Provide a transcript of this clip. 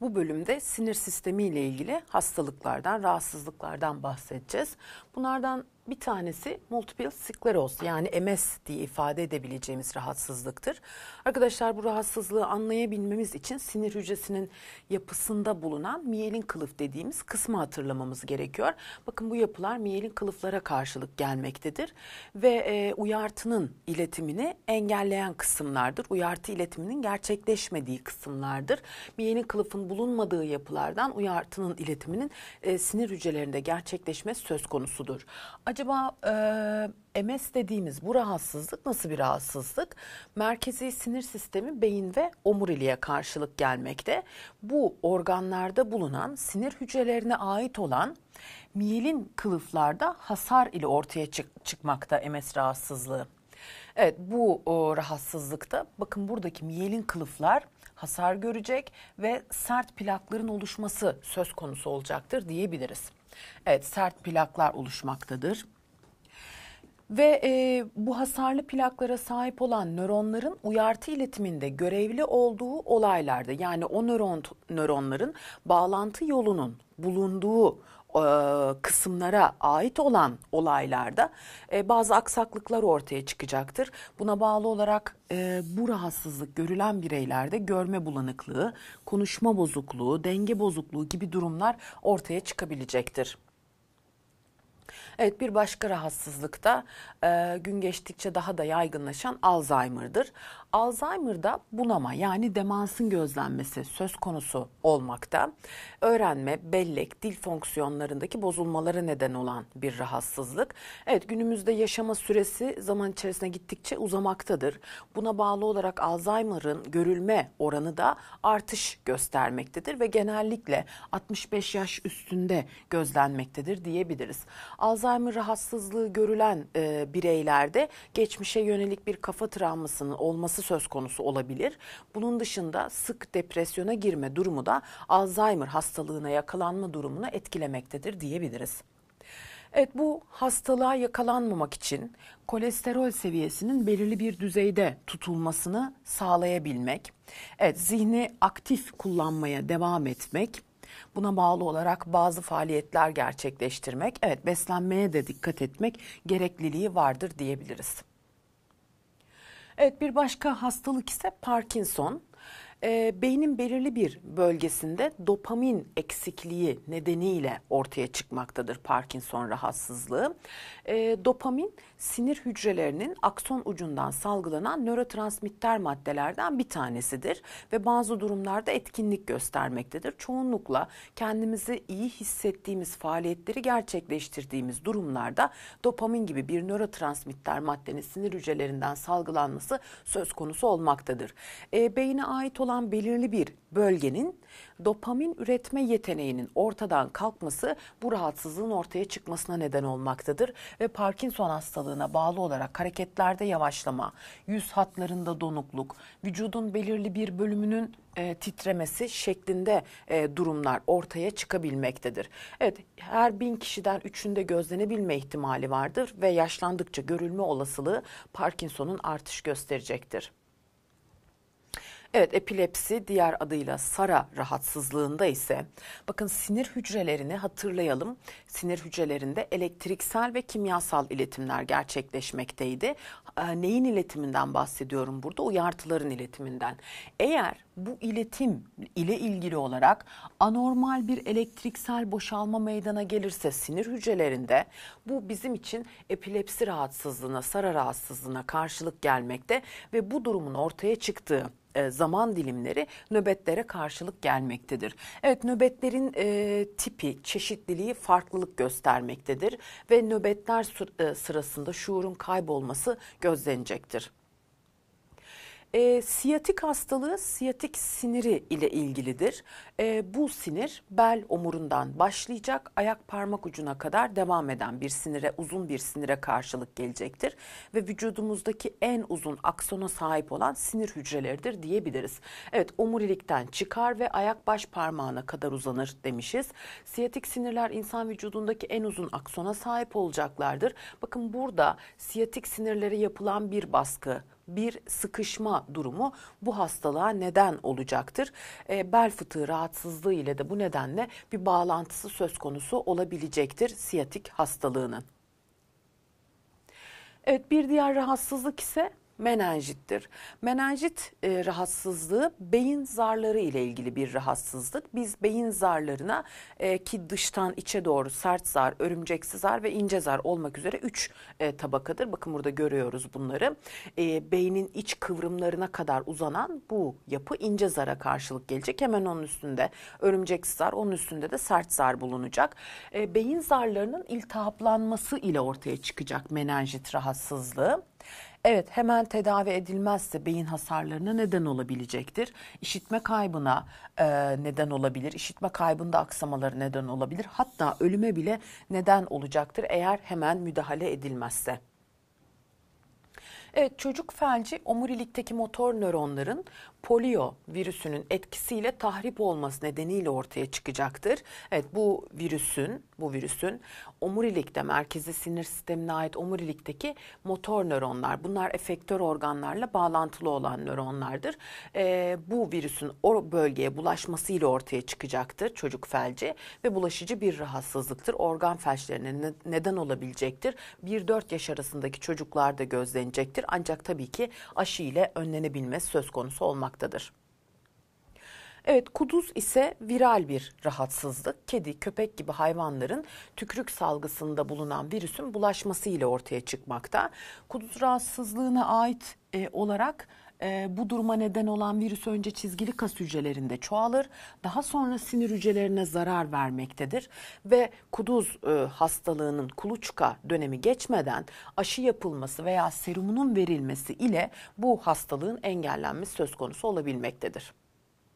Bu bölümde sinir sistemi ile ilgili hastalıklardan, rahatsızlıklardan bahsedeceğiz. Bunlardan bir tanesi multiple skleroz yani MS diye ifade edebileceğimiz rahatsızlıktır. Arkadaşlar bu rahatsızlığı anlayabilmemiz için sinir hücresinin yapısında bulunan miyelin kılıf dediğimiz kısmı hatırlamamız gerekiyor. Bakın bu yapılar miyelin kılıflara karşılık gelmektedir ve e, uyartının iletimini engelleyen kısımlardır. Uyartı iletiminin gerçekleşmediği kısımlardır. Miyelin kılıfın bulunmadığı yapılardan uyartının iletiminin e, sinir hücrelerinde gerçekleşmesi söz konusudur. Acaba Acaba e, MS dediğimiz bu rahatsızlık nasıl bir rahatsızlık? Merkezi sinir sistemi beyin ve omuriliğe karşılık gelmekte. Bu organlarda bulunan sinir hücrelerine ait olan miyelin kılıflarda hasar ile ortaya çık çıkmakta MS rahatsızlığı. Evet bu o, rahatsızlıkta bakın buradaki miyelin kılıflar hasar görecek ve sert plakların oluşması söz konusu olacaktır diyebiliriz. Evet sert plaklar oluşmaktadır. Ve e, bu hasarlı plaklara sahip olan nöronların uyartı iletiminde görevli olduğu olaylarda yani o nöron nöronların bağlantı yolunun bulunduğu e, kısımlara ait olan olaylarda e, bazı aksaklıklar ortaya çıkacaktır. Buna bağlı olarak e, bu rahatsızlık görülen bireylerde görme bulanıklığı, konuşma bozukluğu, denge bozukluğu gibi durumlar ortaya çıkabilecektir. Evet bir başka rahatsızlık da e, gün geçtikçe daha da yaygınlaşan Alzheimer'dır. Alzheimer'da bunama yani demansın gözlenmesi söz konusu olmakta. Öğrenme, bellek, dil fonksiyonlarındaki bozulmaları neden olan bir rahatsızlık. Evet günümüzde yaşama süresi zaman içerisine gittikçe uzamaktadır. Buna bağlı olarak Alzheimer'ın görülme oranı da artış göstermektedir ve genellikle 65 yaş üstünde gözlenmektedir diyebiliriz. Alzheimer rahatsızlığı görülen e, bireylerde geçmişe yönelik bir kafa travmasının olması olması söz konusu olabilir. Bunun dışında sık depresyona girme durumu da Alzheimer hastalığına yakalanma durumunu etkilemektedir diyebiliriz. Evet bu hastalığa yakalanmamak için kolesterol seviyesinin belirli bir düzeyde tutulmasını sağlayabilmek, evet zihni aktif kullanmaya devam etmek, Buna bağlı olarak bazı faaliyetler gerçekleştirmek, evet beslenmeye de dikkat etmek gerekliliği vardır diyebiliriz. Evet bir başka hastalık ise Parkinson e, beynin belirli bir bölgesinde dopamin eksikliği nedeniyle ortaya çıkmaktadır Parkinson rahatsızlığı. E, dopamin sinir hücrelerinin akson ucundan salgılanan nörotransmitter maddelerden bir tanesidir ve bazı durumlarda etkinlik göstermektedir. Çoğunlukla kendimizi iyi hissettiğimiz faaliyetleri gerçekleştirdiğimiz durumlarda dopamin gibi bir nörotransmitter maddenin sinir hücrelerinden salgılanması söz konusu olmaktadır. E, beyine ait olan olan belirli bir bölgenin dopamin üretme yeteneğinin ortadan kalkması bu rahatsızlığın ortaya çıkmasına neden olmaktadır ve Parkinson hastalığına bağlı olarak hareketlerde yavaşlama, yüz hatlarında donukluk, vücudun belirli bir bölümünün e, titremesi şeklinde e, durumlar ortaya çıkabilmektedir. Evet her bin kişiden üçünde gözlenebilme ihtimali vardır ve yaşlandıkça görülme olasılığı Parkinson'un artış gösterecektir. Evet epilepsi diğer adıyla Sara rahatsızlığında ise bakın sinir hücrelerini hatırlayalım. Sinir hücrelerinde elektriksel ve kimyasal iletimler gerçekleşmekteydi. Ee, neyin iletiminden bahsediyorum burada? Uyartıların iletiminden. Eğer bu iletim ile ilgili olarak anormal bir elektriksel boşalma meydana gelirse sinir hücrelerinde bu bizim için epilepsi rahatsızlığına, sara rahatsızlığına karşılık gelmekte ve bu durumun ortaya çıktığı e, zaman dilimleri nöbetlere karşılık gelmektedir. Evet nöbetlerin e, tipi, çeşitliliği farklılık göstermektedir ve nöbetler e, sırasında şuurun kaybolması gözlenecektir. E, siyatik hastalığı siyatik siniri ile ilgilidir. E, bu sinir bel omurundan başlayacak ayak parmak ucuna kadar devam eden bir sinire uzun bir sinire karşılık gelecektir. Ve vücudumuzdaki en uzun aksona sahip olan sinir hücreleridir diyebiliriz. Evet omurilikten çıkar ve ayak baş parmağına kadar uzanır demişiz. Siyatik sinirler insan vücudundaki en uzun aksona sahip olacaklardır. Bakın burada siyatik sinirlere yapılan bir baskı bir sıkışma durumu bu hastalığa neden olacaktır. E, bel fıtığı rahatsızlığı ile de bu nedenle bir bağlantısı söz konusu olabilecektir siyatik hastalığının. Evet bir diğer rahatsızlık ise menenjittir. Menenjit e, rahatsızlığı beyin zarları ile ilgili bir rahatsızlık. Biz beyin zarlarına e, ki dıştan içe doğru sert zar, örümceksi zar ve ince zar olmak üzere 3 e, tabakadır. Bakın burada görüyoruz bunları. E, beynin iç kıvrımlarına kadar uzanan bu yapı ince zara karşılık gelecek. Hemen onun üstünde örümceksi zar, onun üstünde de sert zar bulunacak. E, beyin zarlarının iltihaplanması ile ortaya çıkacak menenjit rahatsızlığı. Evet hemen tedavi edilmezse beyin hasarlarına neden olabilecektir. İşitme kaybına e, neden olabilir. İşitme kaybında aksamaları neden olabilir. Hatta ölüme bile neden olacaktır eğer hemen müdahale edilmezse. Evet çocuk felci omurilikteki motor nöronların polio virüsünün etkisiyle tahrip olması nedeniyle ortaya çıkacaktır. Evet bu virüsün bu virüsün. Omurilikte merkezi sinir sistemine ait omurilikteki motor nöronlar bunlar efektör organlarla bağlantılı olan nöronlardır. E, bu virüsün o bölgeye bulaşmasıyla ortaya çıkacaktır çocuk felci ve bulaşıcı bir rahatsızlıktır. Organ felçlerine ne, neden olabilecektir. 1-4 yaş arasındaki çocuklarda gözlenecektir. Ancak tabii ki aşı ile önlenebilmesi söz konusu olmaktadır. Evet kuduz ise viral bir rahatsızlık. Kedi, köpek gibi hayvanların tükürük salgısında bulunan virüsün bulaşması ile ortaya çıkmakta. Kuduz rahatsızlığına ait e, olarak e, bu duruma neden olan virüs önce çizgili kas hücrelerinde çoğalır. Daha sonra sinir hücrelerine zarar vermektedir. Ve kuduz e, hastalığının kuluçka dönemi geçmeden aşı yapılması veya serumunun verilmesi ile bu hastalığın engellenmesi söz konusu olabilmektedir.